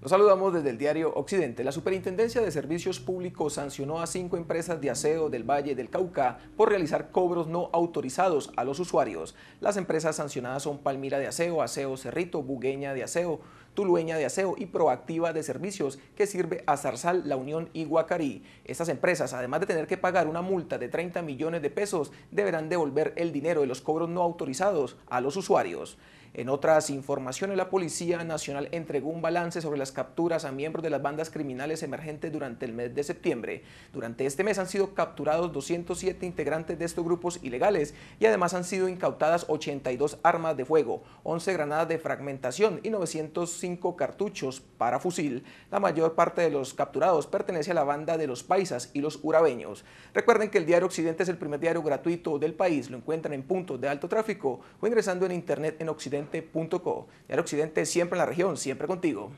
Nos saludamos desde el diario Occidente. La Superintendencia de Servicios Públicos sancionó a cinco empresas de aseo del Valle del Cauca por realizar cobros no autorizados a los usuarios. Las empresas sancionadas son Palmira de Aseo, Aseo Cerrito, Bugueña de Aseo, Tulueña de Aseo y Proactiva de Servicios, que sirve a Zarzal, La Unión y Estas empresas, además de tener que pagar una multa de 30 millones de pesos, deberán devolver el dinero de los cobros no autorizados a los usuarios. En otras informaciones, la Policía Nacional entregó un balance sobre las capturas a miembros de las bandas criminales emergentes durante el mes de septiembre. Durante este mes han sido capturados 207 integrantes de estos grupos ilegales y además han sido incautadas 82 armas de fuego, 11 granadas de fragmentación y 950 cartuchos para fusil. La mayor parte de los capturados pertenece a la banda de los paisas y los urabeños. Recuerden que el Diario Occidente es el primer diario gratuito del país. Lo encuentran en puntos de alto tráfico o ingresando en internet en occidente.co. Diario Occidente siempre en la región, siempre contigo.